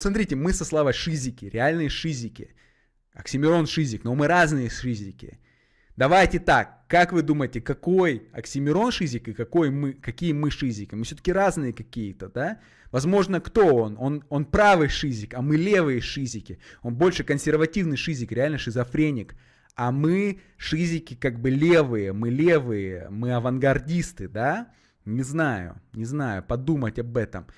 Смотрите, мы со слова шизики, реальные шизики. Оксимирон шизик, но мы разные шизики. Давайте так, как вы думаете, какой Оксимирон шизик и какой мы, какие мы шизики? Мы все-таки разные какие-то, да? Возможно, кто он? он? Он правый шизик, а мы левые шизики. Он больше консервативный шизик, реально шизофреник. А мы шизики как бы левые, мы левые, мы авангардисты, да? Не знаю, не знаю, подумать об этом.